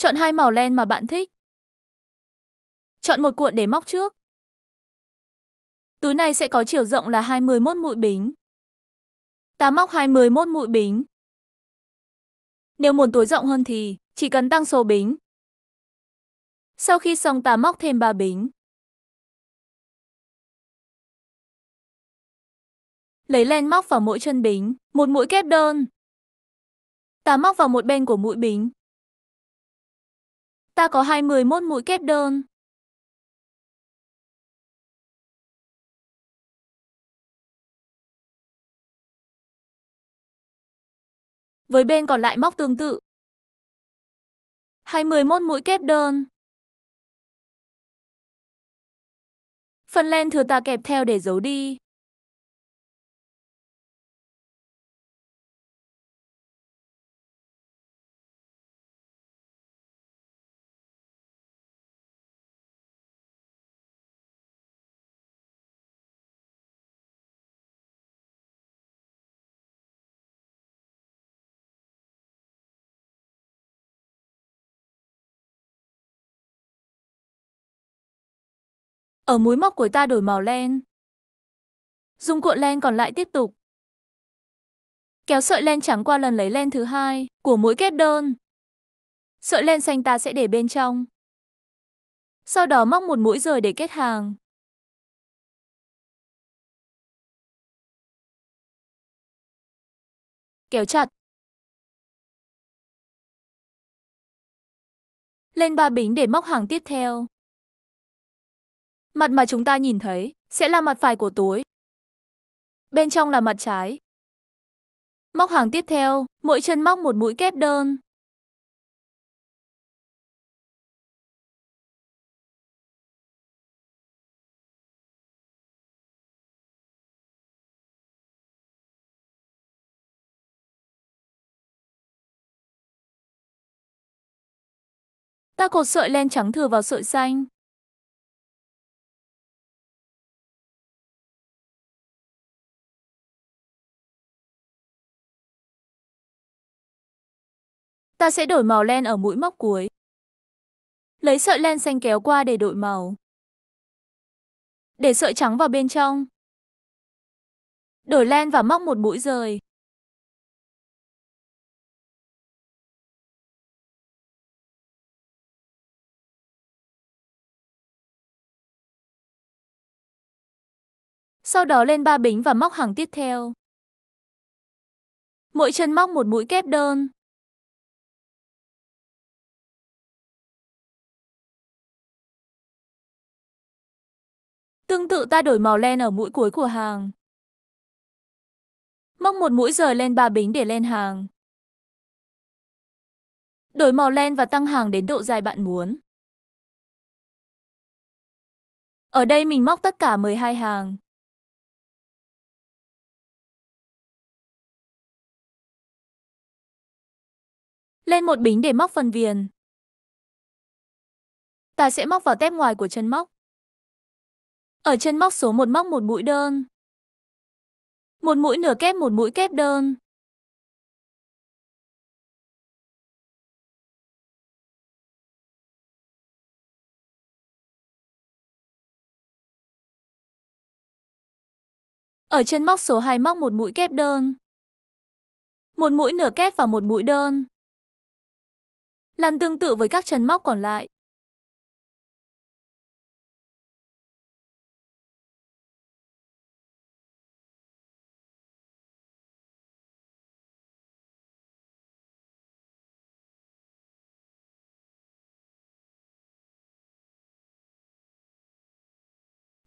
Chọn hai màu len mà bạn thích. Chọn một cuộn để móc trước. Túi này sẽ có chiều rộng là 21 mũi bính. Ta móc 21 mũi bính. Nếu muốn túi rộng hơn thì chỉ cần tăng số bính. Sau khi xong ta móc thêm 3 bính. Lấy len móc vào mỗi chân bính, một mũi kép đơn. Ta móc vào một bên của mũi bính ta có 21 mũi kép đơn. Với bên còn lại móc tương tự. 21 mũi kép đơn. Phần len thừa ta kẹp theo để giấu đi. Ở mũi móc của ta đổi màu len. Dùng cuộn len còn lại tiếp tục. Kéo sợi len trắng qua lần lấy len thứ hai của mũi kép đơn. Sợi len xanh ta sẽ để bên trong. Sau đó móc một mũi rời để kết hàng. Kéo chặt. Lên ba bính để móc hàng tiếp theo. Mặt mà chúng ta nhìn thấy sẽ là mặt phải của túi. Bên trong là mặt trái. Móc hàng tiếp theo, mỗi chân móc một mũi kép đơn. Ta cột sợi len trắng thừa vào sợi xanh, Ta sẽ đổi màu len ở mũi móc cuối. Lấy sợi len xanh kéo qua để đổi màu. Để sợi trắng vào bên trong. Đổi len và móc một mũi rời. Sau đó lên ba bính và móc hàng tiếp theo. Mỗi chân móc một mũi kép đơn. Tương tự ta đổi màu len ở mũi cuối của hàng. Móc một mũi rời lên ba bính để lên hàng. Đổi màu len và tăng hàng đến độ dài bạn muốn. Ở đây mình móc tất cả 12 hàng. Lên một bính để móc phần viền. Ta sẽ móc vào tép ngoài của chân móc. Ở chân móc số 1 móc một mũi đơn. Một mũi nửa kép một mũi kép đơn. Ở chân móc số 2 móc một mũi kép đơn. Một mũi nửa kép và một mũi đơn. Làm tương tự với các chân móc còn lại.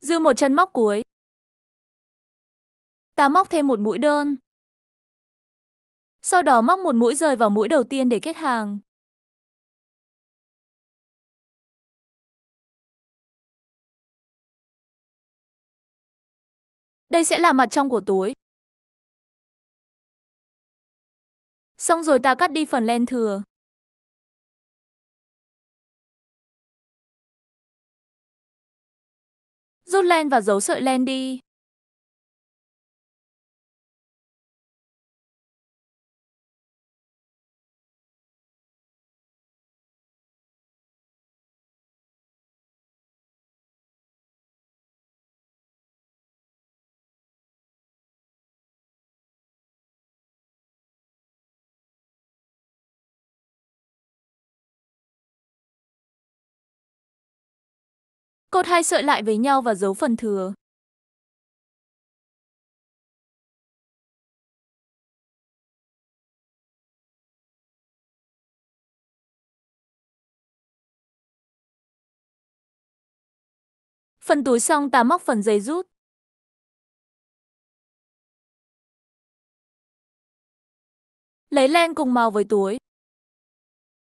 Dư một chân móc cuối. Ta móc thêm một mũi đơn. Sau đó móc một mũi rời vào mũi đầu tiên để kết hàng. Đây sẽ là mặt trong của túi. Xong rồi ta cắt đi phần len thừa. Rút len và giấu sợi len đi. Cột hai sợi lại với nhau và giấu phần thừa. Phần túi xong ta móc phần dây rút. Lấy len cùng màu với túi.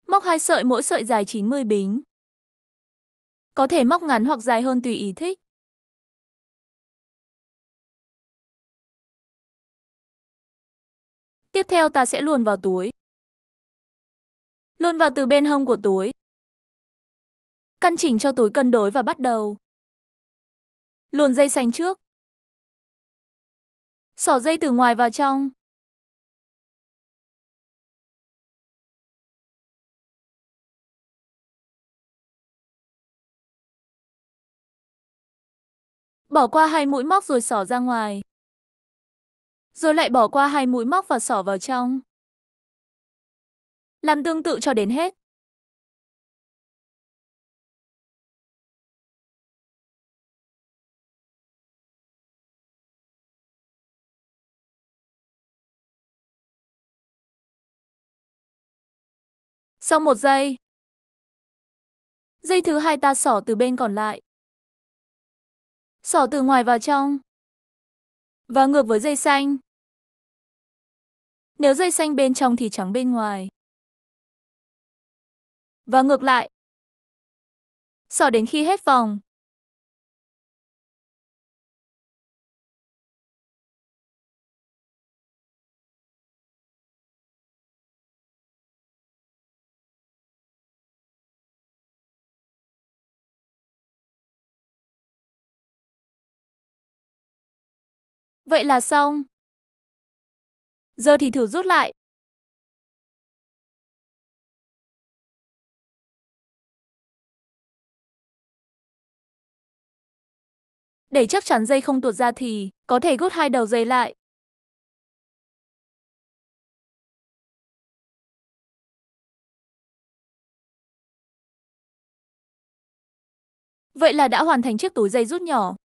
Móc hai sợi mỗi sợi dài 90 bính. Có thể móc ngắn hoặc dài hơn tùy ý thích. Tiếp theo ta sẽ luồn vào túi. Luồn vào từ bên hông của túi. Căn chỉnh cho túi cân đối và bắt đầu. Luồn dây sành trước. Xỏ dây từ ngoài vào trong. bỏ qua hai mũi móc rồi xỏ ra ngoài. Rồi lại bỏ qua hai mũi móc và xỏ vào trong. Làm tương tự cho đến hết. Sau một giây, dây thứ hai ta xỏ từ bên còn lại xỏ từ ngoài vào trong và ngược với dây xanh. Nếu dây xanh bên trong thì trắng bên ngoài. Và ngược lại. Xỏ đến khi hết vòng. Vậy là xong. Giờ thì thử rút lại. Để chắc chắn dây không tuột ra thì có thể gút hai đầu dây lại. Vậy là đã hoàn thành chiếc túi dây rút nhỏ.